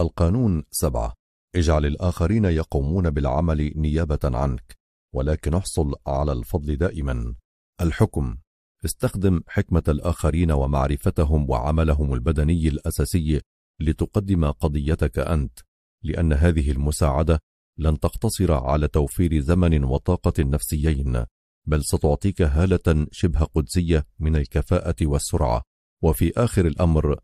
القانون سبعة اجعل الآخرين يقومون بالعمل نيابة عنك ولكن احصل على الفضل دائما الحكم استخدم حكمة الآخرين ومعرفتهم وعملهم البدني الأساسي لتقدم قضيتك أنت لأن هذه المساعدة لن تقتصر على توفير زمن وطاقة نفسيين بل ستعطيك هالة شبه قدسية من الكفاءة والسرعة وفي آخر الأمر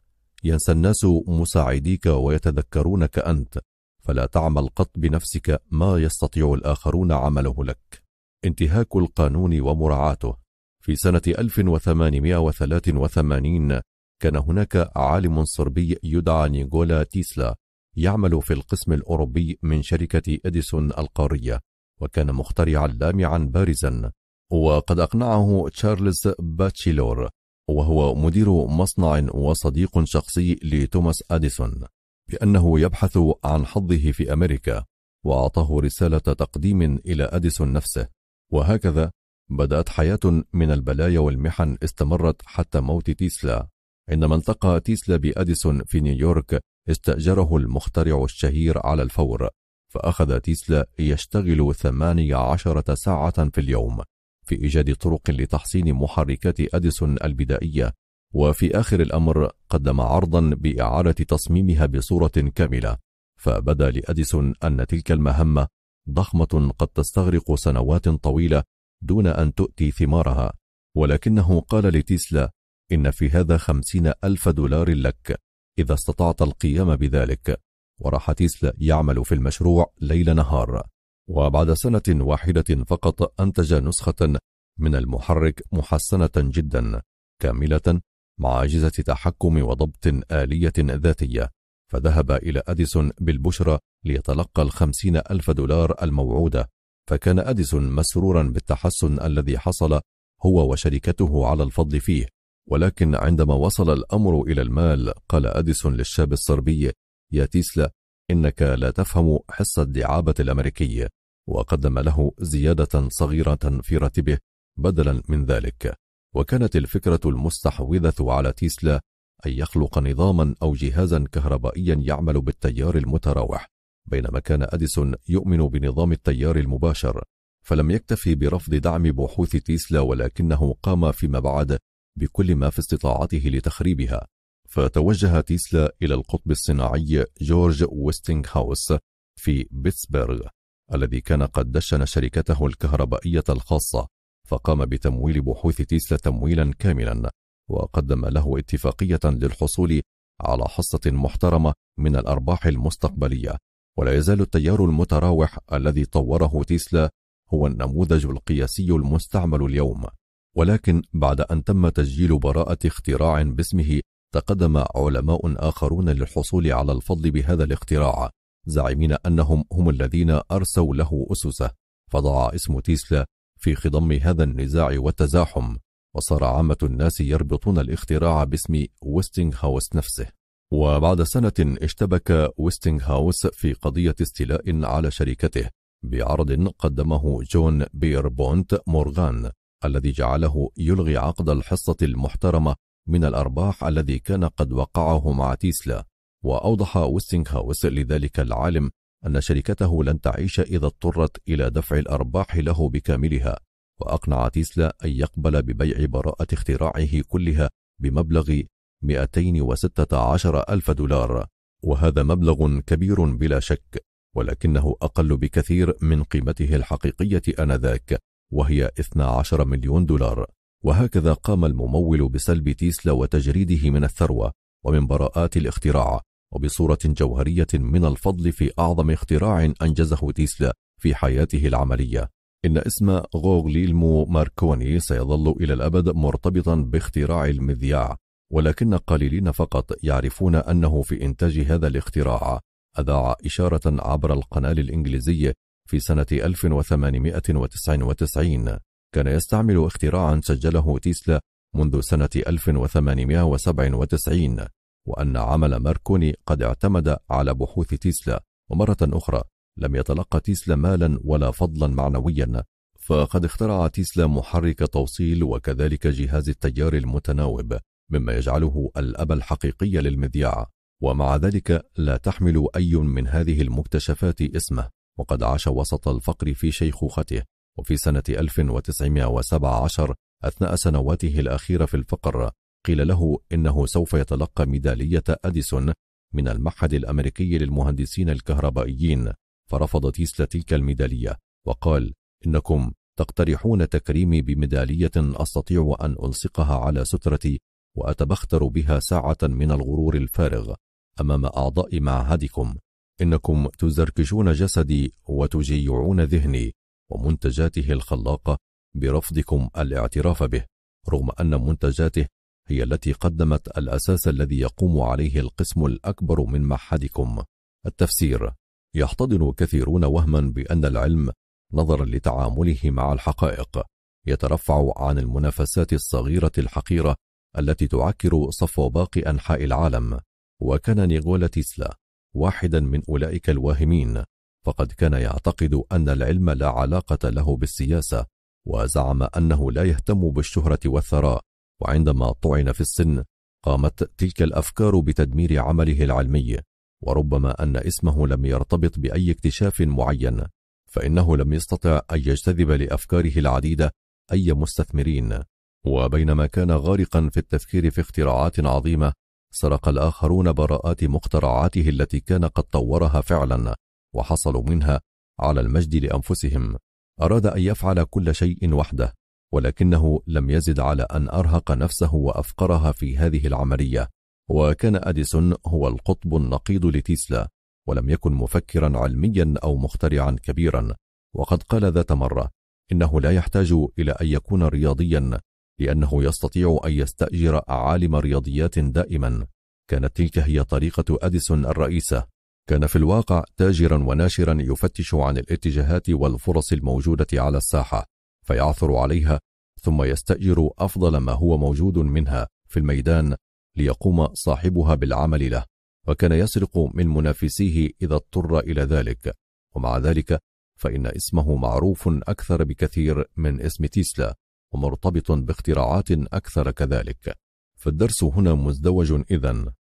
ينسى الناس مساعديك ويتذكرونك أنت فلا تعمل قط بنفسك ما يستطيع الآخرون عمله لك انتهاك القانون ومراعاته في سنة 1883 كان هناك عالم صربي يدعى نيكولا تيسلا يعمل في القسم الأوروبي من شركة إديسون القارية وكان مخترعا لامعا بارزا وقد أقنعه تشارلز باتشيلور وهو مدير مصنع وصديق شخصي لتوماس أديسون بأنه يبحث عن حظه في أمريكا وأعطاه رسالة تقديم إلى أديسون نفسه وهكذا بدأت حياة من البلايا والمحن استمرت حتى موت تيسلا عندما التقى تيسلا بأديسون في نيويورك استأجره المخترع الشهير على الفور فأخذ تيسلا يشتغل 18 ساعة في اليوم في إيجاد طرق لتحسين محركات أديسون البدائية وفي آخر الأمر قدم عرضا بإعادة تصميمها بصورة كاملة فبدا لأديسون أن تلك المهمة ضخمة قد تستغرق سنوات طويلة دون أن تؤتي ثمارها ولكنه قال لتيسلا إن في هذا خمسين ألف دولار لك إذا استطعت القيام بذلك وراح تيسلا يعمل في المشروع ليل نهار وبعد سنة واحدة فقط أنتج نسخة من المحرك محسنة جدا كاملة مع أجهزة تحكم وضبط آلية ذاتية فذهب إلى أديسون بالبشرة ليتلقى الخمسين ألف دولار الموعودة فكان أديسون مسرورا بالتحسن الذي حصل هو وشركته على الفضل فيه ولكن عندما وصل الأمر إلى المال قال أديسون للشاب الصربي يا تيسلا إنك لا تفهم حس الدعابة الأمريكي وقدم له زيادة صغيرة في راتبه بدلا من ذلك وكانت الفكرة المستحوذة على تيسلا أن يخلق نظاما أو جهازا كهربائيا يعمل بالتيار المتراوح بينما كان أديسون يؤمن بنظام التيار المباشر فلم يكتفي برفض دعم بحوث تيسلا ولكنه قام فيما بعد بكل ما في استطاعته لتخريبها فتوجه تيسلا إلى القطب الصناعي جورج ويستينغهاوس في بيتسبرغ الذي كان قد دشن شركته الكهربائية الخاصة فقام بتمويل بحوث تيسلا تمويلا كاملا وقدم له اتفاقية للحصول على حصة محترمة من الأرباح المستقبلية ولا يزال التيار المتراوح الذي طوره تيسلا هو النموذج القياسي المستعمل اليوم ولكن بعد أن تم تسجيل براءة اختراع باسمه تقدم علماء آخرون للحصول على الفضل بهذا الاختراع زاعمين أنهم هم الذين أرسوا له أسسه فضاع اسم تيسلا في خضم هذا النزاع والتزاحم وصار عامة الناس يربطون الاختراع باسم هاوس نفسه وبعد سنة اشتبك هاوس في قضية استيلاء على شركته بعرض قدمه جون بيربونت مورغان الذي جعله يلغي عقد الحصة المحترمة من الأرباح الذي كان قد وقعه مع تيسلا وأوضح ويستنغهاوس لذلك العالم أن شركته لن تعيش إذا اضطرت إلى دفع الأرباح له بكاملها وأقنع تيسلا أن يقبل ببيع براءة اختراعه كلها بمبلغ 216 ألف دولار وهذا مبلغ كبير بلا شك ولكنه أقل بكثير من قيمته الحقيقية آنذاك وهي 12 مليون دولار وهكذا قام الممول بسلب تيسلا وتجريده من الثروة ومن براءات الاختراع وبصورة جوهرية من الفضل في أعظم اختراع أنجزه تيسلا في حياته العملية إن اسم غوغليلمو ماركوني سيظل إلى الأبد مرتبطا باختراع المذياع ولكن قليلين فقط يعرفون أنه في إنتاج هذا الاختراع أذاع إشارة عبر القناة الإنجليزي في سنة 1899 كان يستعمل اختراعا سجله تيسلا منذ سنة 1897 وأن عمل ماركوني قد اعتمد على بحوث تيسلا ومرة أخرى لم يتلقى تيسلا مالا ولا فضلا معنويا فقد اخترع تيسلا محرك توصيل وكذلك جهاز التيار المتناوب مما يجعله الأب الحقيقي للمذياع ومع ذلك لا تحمل أي من هذه المكتشفات اسمه وقد عاش وسط الفقر في شيخوخته وفي سنة 1917 أثناء سنواته الأخيرة في الفقر قيل له إنه سوف يتلقى ميدالية أديسون من المعهد الأمريكي للمهندسين الكهربائيين فرفض تيسلا تلك الميدالية وقال إنكم تقترحون تكريمي بميدالية أستطيع أن ألصقها على سترتي وأتبختر بها ساعة من الغرور الفارغ أمام أعضاء معهدكم إنكم تزركشون جسدي وتجيعون ذهني ومنتجاته الخلاقة برفضكم الاعتراف به رغم أن منتجاته هي التي قدمت الأساس الذي يقوم عليه القسم الأكبر من معهدكم التفسير يحتضن كثيرون وهما بأن العلم نظرا لتعامله مع الحقائق يترفع عن المنافسات الصغيرة الحقيرة التي تعكر صفو باقي أنحاء العالم وكان نيغولا تيسلا واحدا من أولئك الواهمين فقد كان يعتقد أن العلم لا علاقة له بالسياسة وزعم أنه لا يهتم بالشهرة والثراء وعندما طعن في السن قامت تلك الأفكار بتدمير عمله العلمي وربما أن اسمه لم يرتبط بأي اكتشاف معين فإنه لم يستطع أن يجتذب لأفكاره العديدة أي مستثمرين وبينما كان غارقا في التفكير في اختراعات عظيمة سرق الآخرون براءات مخترعاته التي كان قد طورها فعلا وحصلوا منها على المجد لأنفسهم أراد أن يفعل كل شيء وحده ولكنه لم يزد على أن أرهق نفسه وأفقرها في هذه العملية وكان أديسون هو القطب النقيض لتيسلا ولم يكن مفكرا علميا أو مخترعا كبيرا وقد قال ذات مرة إنه لا يحتاج إلى أن يكون رياضيا لأنه يستطيع أن يستأجر عالم رياضيات دائما كانت تلك هي طريقة أديسون الرئيسة كان في الواقع تاجرا وناشرا يفتش عن الاتجاهات والفرص الموجودة على الساحة فيعثر عليها ثم يستأجر أفضل ما هو موجود منها في الميدان ليقوم صاحبها بالعمل له وكان يسرق من منافسيه إذا اضطر إلى ذلك ومع ذلك فإن اسمه معروف أكثر بكثير من اسم تيسلا ومرتبط باختراعات أكثر كذلك فالدرس هنا مزدوج إذا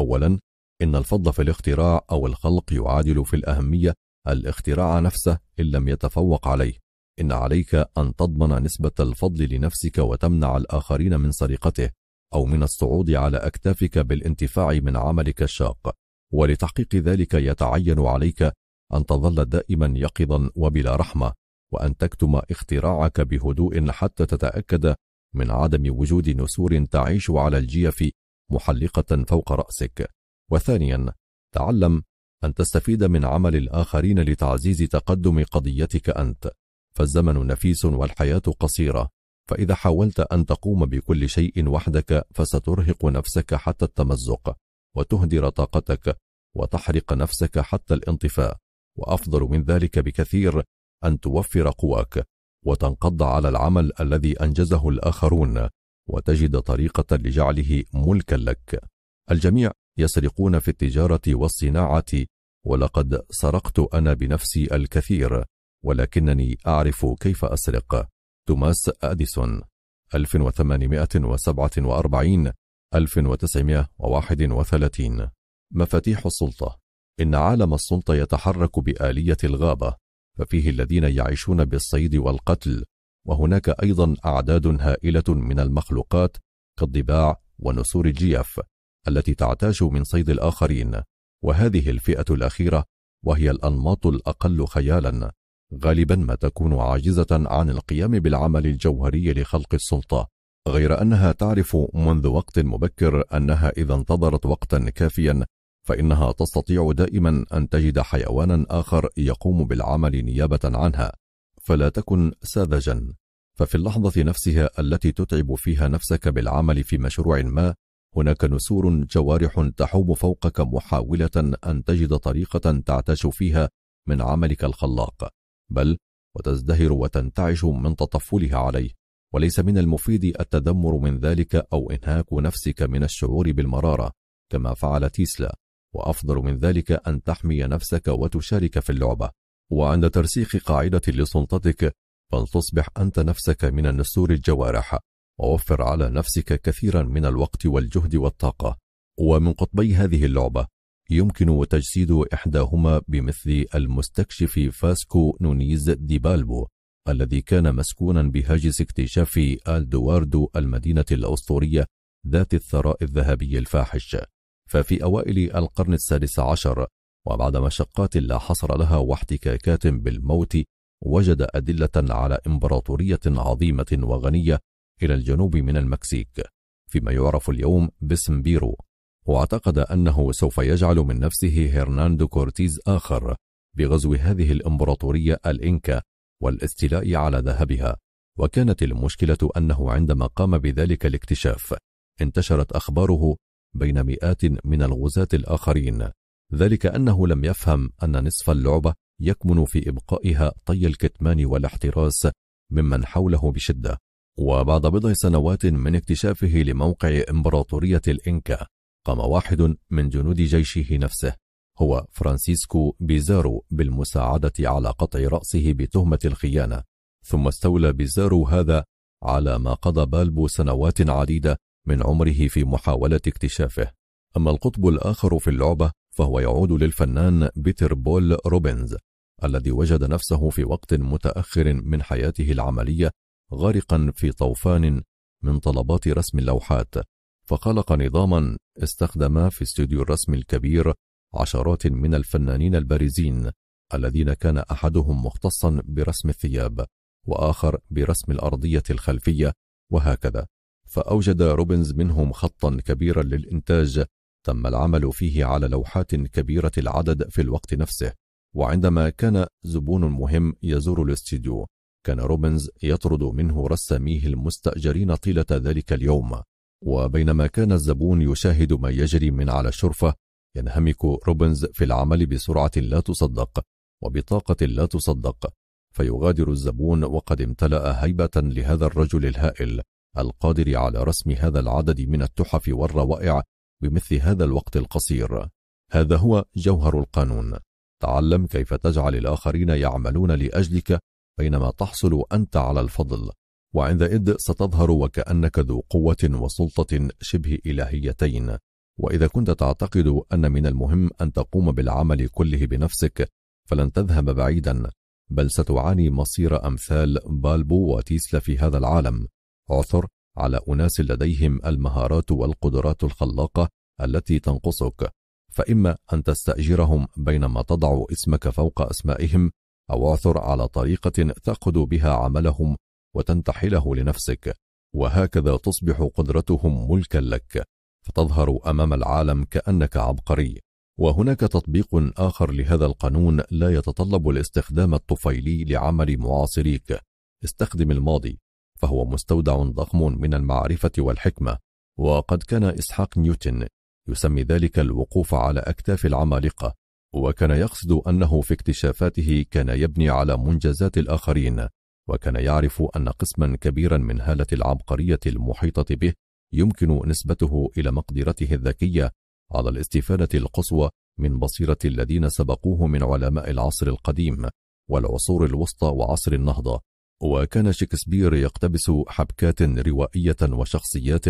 أولا إن الفضل في الاختراع أو الخلق يعادل في الأهمية الاختراع نفسه إن لم يتفوق عليه إن عليك أن تضمن نسبة الفضل لنفسك وتمنع الآخرين من سرقته أو من الصعود على أكتافك بالانتفاع من عملك الشاق ولتحقيق ذلك يتعين عليك أن تظل دائما يقظا وبلا رحمة وأن تكتم اختراعك بهدوء حتى تتأكد من عدم وجود نسور تعيش على الجيف محلقة فوق رأسك وثانيا تعلم أن تستفيد من عمل الآخرين لتعزيز تقدم قضيتك أنت فالزمن نفيس والحياة قصيرة فإذا حاولت أن تقوم بكل شيء وحدك فسترهق نفسك حتى التمزق وتهدر طاقتك وتحرق نفسك حتى الانطفاء وأفضل من ذلك بكثير أن توفر قواك وتنقض على العمل الذي أنجزه الآخرون وتجد طريقة لجعله ملكا لك الجميع يسرقون في التجارة والصناعة ولقد سرقت أنا بنفسي الكثير ولكنني أعرف كيف أسرق توماس أديسون 1847 1931 مفاتيح السلطة إن عالم السلطة يتحرك بآلية الغابة ففيه الذين يعيشون بالصيد والقتل وهناك أيضا أعداد هائلة من المخلوقات كالضباع ونسور الجيف التي تعتاش من صيد الآخرين وهذه الفئة الأخيرة وهي الأنماط الأقل خيالا غالبا ما تكون عاجزة عن القيام بالعمل الجوهري لخلق السلطة غير أنها تعرف منذ وقت مبكر أنها إذا انتظرت وقتا كافيا فإنها تستطيع دائما أن تجد حيوانا آخر يقوم بالعمل نيابة عنها فلا تكن ساذجا ففي اللحظة نفسها التي تتعب فيها نفسك بالعمل في مشروع ما هناك نسور جوارح تحوم فوقك محاولة أن تجد طريقة تعتاش فيها من عملك الخلاق بل وتزدهر وتنتعش من تطفلها عليه وليس من المفيد التدمر من ذلك أو إنهاك نفسك من الشعور بالمرارة كما فعل تيسلا وأفضل من ذلك أن تحمي نفسك وتشارك في اللعبة وعند ترسيخ قاعدة لسلطتك فلتصبح أنت نفسك من النسور الجوارح ووفر على نفسك كثيرا من الوقت والجهد والطاقة ومن قطبي هذه اللعبة يمكن تجسيد إحداهما بمثل المستكشف فاسكو نونيز دي بالبو الذي كان مسكونا بهاجس اكتشاف آل دواردو المدينة الأسطورية ذات الثراء الذهبي الفاحش ففي أوائل القرن السادس عشر وبعد مشقات لا حصر لها واحتكاكات بالموت وجد أدلة على إمبراطورية عظيمة وغنية إلى الجنوب من المكسيك فيما يعرف اليوم باسم بيرو واعتقد أنه سوف يجعل من نفسه هرناندو كورتيز آخر بغزو هذه الإمبراطورية الإنكا والاستيلاء على ذهبها وكانت المشكلة أنه عندما قام بذلك الاكتشاف انتشرت أخباره بين مئات من الغزاة الآخرين ذلك أنه لم يفهم أن نصف اللعبة يكمن في إبقائها طي الكتمان والاحتراس ممن حوله بشدة وبعد بضع سنوات من اكتشافه لموقع إمبراطورية الإنكا قام واحد من جنود جيشه نفسه هو فرانسيسكو بيزارو بالمساعدة على قطع رأسه بتهمة الخيانة ثم استولى بيزارو هذا على ما قضى بالبو سنوات عديدة من عمره في محاولة اكتشافه أما القطب الآخر في اللعبة فهو يعود للفنان بيتر بول روبنز الذي وجد نفسه في وقت متأخر من حياته العملية غارقا في طوفان من طلبات رسم اللوحات فخلق نظاما استخدم في استوديو الرسم الكبير عشرات من الفنانين البارزين الذين كان أحدهم مختصا برسم الثياب وآخر برسم الأرضية الخلفية وهكذا فأوجد روبنز منهم خطا كبيرا للإنتاج تم العمل فيه على لوحات كبيرة العدد في الوقت نفسه وعندما كان زبون مهم يزور الاستديو كان روبنز يطرد منه رساميه المستأجرين طيلة ذلك اليوم وبينما كان الزبون يشاهد ما يجري من على الشرفة ينهمك روبنز في العمل بسرعة لا تصدق وبطاقة لا تصدق فيغادر الزبون وقد امتلأ هيبة لهذا الرجل الهائل القادر على رسم هذا العدد من التحف والروائع بمثل هذا الوقت القصير هذا هو جوهر القانون تعلم كيف تجعل الآخرين يعملون لأجلك بينما تحصل أنت على الفضل وعندئذ ستظهر وكأنك ذو قوة وسلطة شبه إلهيتين وإذا كنت تعتقد أن من المهم أن تقوم بالعمل كله بنفسك فلن تذهب بعيدا بل ستعاني مصير أمثال بالبو وتيسلا في هذا العالم عثر على أناس لديهم المهارات والقدرات الخلاقة التي تنقصك فإما أن تستأجرهم بينما تضع اسمك فوق أسمائهم أو عثر على طريقة تأخذ بها عملهم وتنتحله لنفسك وهكذا تصبح قدرتهم ملكا لك فتظهر أمام العالم كأنك عبقري وهناك تطبيق آخر لهذا القانون لا يتطلب الاستخدام الطفيلي لعمل معاصريك استخدم الماضي فهو مستودع ضخم من المعرفة والحكمة وقد كان إسحاق نيوتن يسمي ذلك الوقوف على أكتاف العمالقة وكان يقصد أنه في اكتشافاته كان يبني على منجزات الآخرين وكان يعرف أن قسما كبيرا من هالة العبقرية المحيطة به يمكن نسبته إلى مقدرته الذكية على الاستفادة القصوى من بصيرة الذين سبقوه من علماء العصر القديم والعصور الوسطى وعصر النهضة وكان شكسبير يقتبس حبكات روائية وشخصيات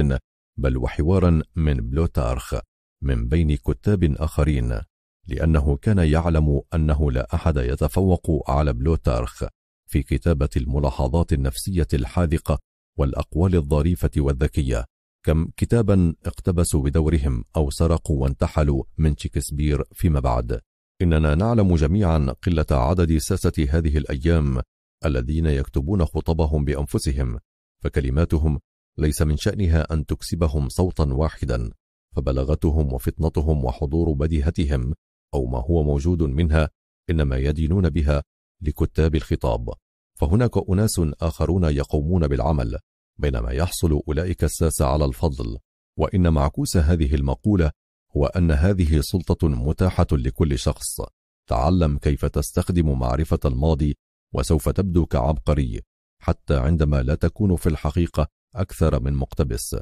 بل وحوارا من بلوتارخ من بين كتاب آخرين لأنه كان يعلم أنه لا أحد يتفوق على بلوتارخ في كتابة الملاحظات النفسية الحاذقة والأقوال الظريفة والذكية كم كتابا اقتبسوا بدورهم أو سرقوا وانتحلوا من شكسبير فيما بعد إننا نعلم جميعا قلة عدد ساسة هذه الأيام الذين يكتبون خطبهم بأنفسهم فكلماتهم ليس من شأنها أن تكسبهم صوتا واحدا فبلغتهم وفطنتهم وحضور بديهتهم أو ما هو موجود منها إنما يدينون بها لكتاب الخطاب فهناك أناس آخرون يقومون بالعمل بينما يحصل أولئك الساسة على الفضل وإن معكوس هذه المقولة هو أن هذه سلطة متاحة لكل شخص تعلم كيف تستخدم معرفة الماضي وسوف تبدو كعبقري حتى عندما لا تكون في الحقيقة أكثر من مقتبس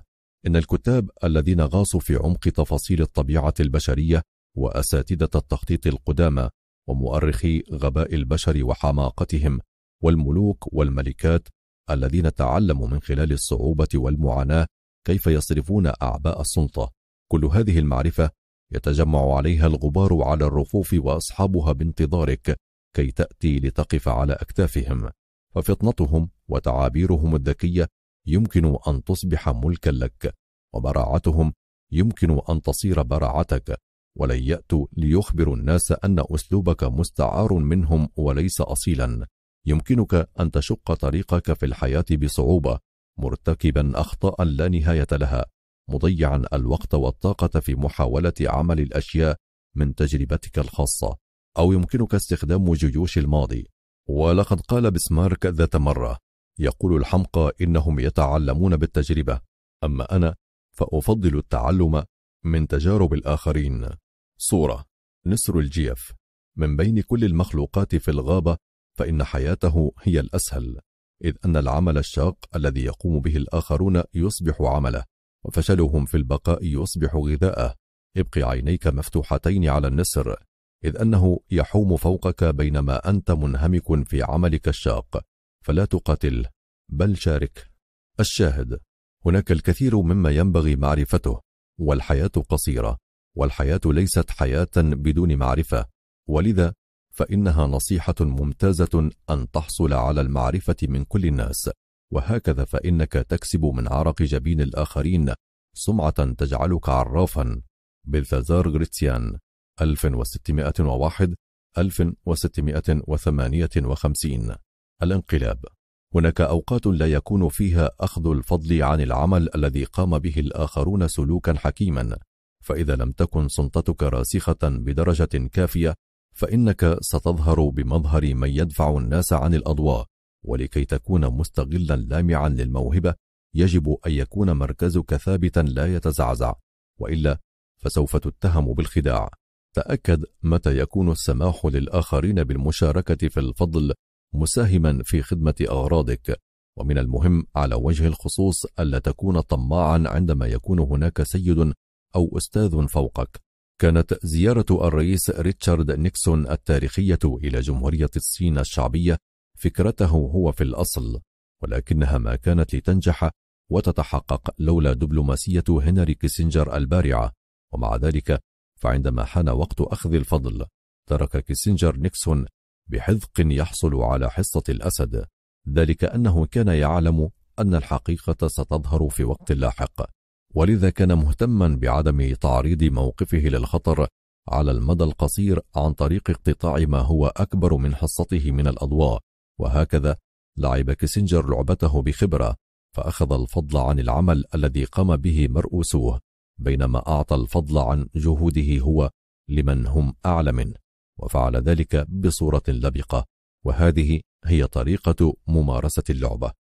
إن الكتاب الذين غاصوا في عمق تفاصيل الطبيعة البشرية وأساتذة التخطيط القدامى ومؤرخي غباء البشر وحماقتهم والملوك والملكات الذين تعلموا من خلال الصعوبة والمعاناة كيف يصرفون أعباء السلطة كل هذه المعرفة يتجمع عليها الغبار على الرفوف وأصحابها بانتظارك كي تأتي لتقف على أكتافهم ففطنتهم وتعابيرهم الذكية يمكن أن تصبح ملكا لك وبراعتهم يمكن أن تصير براعتك ولن يأتوا ليخبروا الناس أن أسلوبك مستعار منهم وليس أصيلا يمكنك أن تشق طريقك في الحياة بصعوبة مرتكبا أخطاء لا نهاية لها مضيعا الوقت والطاقة في محاولة عمل الأشياء من تجربتك الخاصة أو يمكنك استخدام جيوش الماضي ولقد قال بسمارك ذات مرة يقول الحمقى إنهم يتعلمون بالتجربة أما أنا فأفضل التعلم من تجارب الآخرين صورة نسر الجيف من بين كل المخلوقات في الغابة فإن حياته هي الأسهل إذ أن العمل الشاق الذي يقوم به الآخرون يصبح عمله وفشلهم في البقاء يصبح غذاءه ابق عينيك مفتوحتين على النسر إذ أنه يحوم فوقك بينما أنت منهمك في عملك الشاق فلا تقاتل بل شارك الشاهد هناك الكثير مما ينبغي معرفته والحياة قصيرة والحياة ليست حياة بدون معرفة ولذا فإنها نصيحة ممتازة أن تحصل على المعرفة من كل الناس وهكذا فإنك تكسب من عرق جبين الآخرين سمعة تجعلك عرافا بالثزار غريتسيان 1601 1658 الانقلاب هناك أوقات لا يكون فيها أخذ الفضل عن العمل الذي قام به الآخرون سلوكا حكيما فإذا لم تكن سلطتك راسخة بدرجة كافية فإنك ستظهر بمظهر من يدفع الناس عن الأضواء ولكي تكون مستغلا لامعا للموهبة يجب أن يكون مركزك ثابتا لا يتزعزع وإلا فسوف تتهم بالخداع تأكد متى يكون السماح للآخرين بالمشاركة في الفضل مساهما في خدمة أغراضك ومن المهم على وجه الخصوص ألا تكون طماعا عندما يكون هناك سيد أو أستاذ فوقك كانت زيارة الرئيس ريتشارد نيكسون التاريخية إلى جمهورية الصين الشعبية فكرته هو في الأصل ولكنها ما كانت لتنجح وتتحقق لولا دبلوماسية هنري كيسنجر البارعة ومع ذلك فعندما حان وقت أخذ الفضل ترك كيسنجر نيكسون بحذق يحصل على حصة الأسد ذلك أنه كان يعلم أن الحقيقة ستظهر في وقت لاحق ولذا كان مهتما بعدم تعريض موقفه للخطر على المدى القصير عن طريق اقتطاع ما هو أكبر من حصته من الأضواء وهكذا لعب كيسنجر لعبته بخبرة فأخذ الفضل عن العمل الذي قام به مرؤوسوه بينما أعطى الفضل عن جهوده هو لمن هم أعلى منه وفعل ذلك بصورة لبقة وهذه هي طريقة ممارسة اللعبة